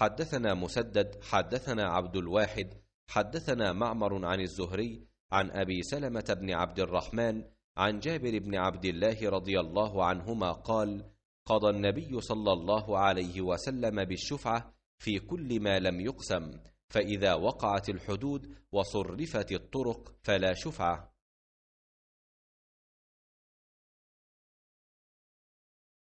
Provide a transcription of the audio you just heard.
حدثنا مسدد حدثنا عبد الواحد حدثنا معمر عن الزهري عن ابي سلمه بن عبد الرحمن عن جابر بن عبد الله رضي الله عنهما قال قضى النبي صلى الله عليه وسلم بالشفعه في كل ما لم يقسم فاذا وقعت الحدود وصرفت الطرق فلا شفعه